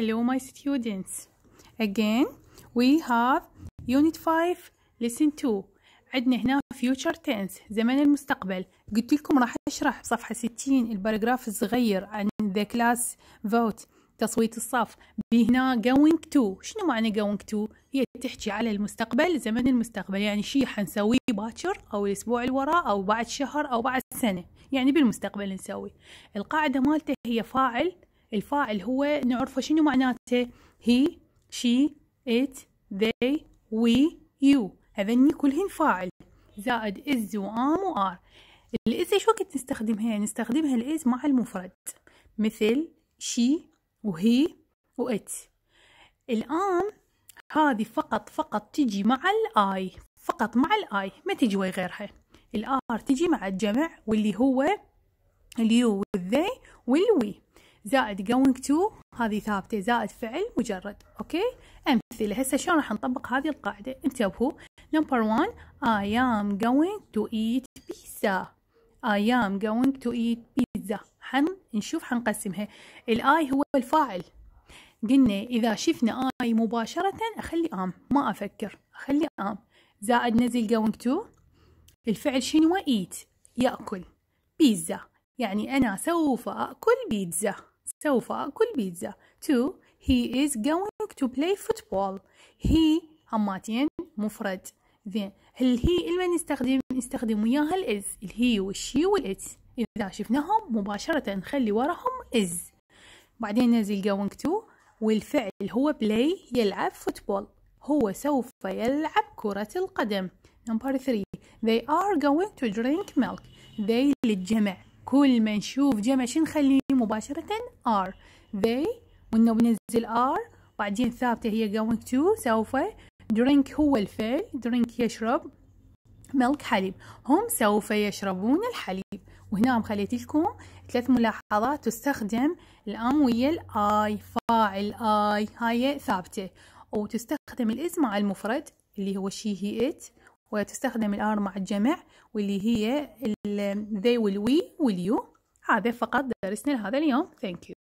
Hello my students. Again we have unit 5 lesson 2. عندنا هنا future tense زمن المستقبل. قلت لكم راح اشرح بصفحة 60 الباراجراف الصغير عن the class vote تصويت الصف. بهنا going to شنو معنى going to؟ هي تحكي على المستقبل زمن المستقبل يعني شيء حنسويه باكر او الاسبوع اللي او بعد شهر او بعد سنة يعني بالمستقبل نسوي. القاعدة مالته هي فاعل الفاعل هو نعرفه شنو معناته هي شي ات ذي وي يو هذني كلهن فاعل زائد از وام وار الاز شو وقت نستخدمها نستخدمها الاز مع المفرد مثل شي وهي وات الان هذه فقط فقط تجي مع الاي فقط مع الاي ما تجي وي غيرها الار تجي مع الجمع واللي هو اليو والذي والوي زائد going to هذه ثابتة زائد فعل مجرد أوكي أمثلة هسه شلون راح نطبق هذه القاعدة انتبهوا نمبر one I am going to eat pizza I am going to eat pizza حن نشوف حنقسمها الآي هو الفاعل قلنا إذا شفنا آي مباشرة أخلي آم ما أفكر أخلي آم زائد نزل going to الفعل شنو eat يأكل بيتزا يعني أنا سوف أكل بيتزا سوف آكل بيتزا. 2. He is going to play football. He هماتين مفرد. زين هي اللي نستخدم نستخدم وياها الإز الهي والشي والإت. إذا شفناهم مباشرة نخلي وراهم إز بعدين ننزل going to والفعل هو play يلعب فوتبول هو سوف يلعب كرة القدم number 3 they are going to drink milk they للجمع كل ما نشوف جمع شو نخليه مباشرة are they وإنه بنزل are بعدين ثابتة هي going to سوف drink هو الفعل drink يشرب ملك حليب هم سوف يشربون الحليب وهنا خليت لكم ثلاث ملاحظات تستخدم الام ويا الاي فاعل اي هاي ثابته وتستخدم الاسم مع المفرد اللي هو شي هي ات وتستخدم الار مع الجمع واللي هي ذي والوي واليو هذا فقط درسنا لهذا اليوم Thank you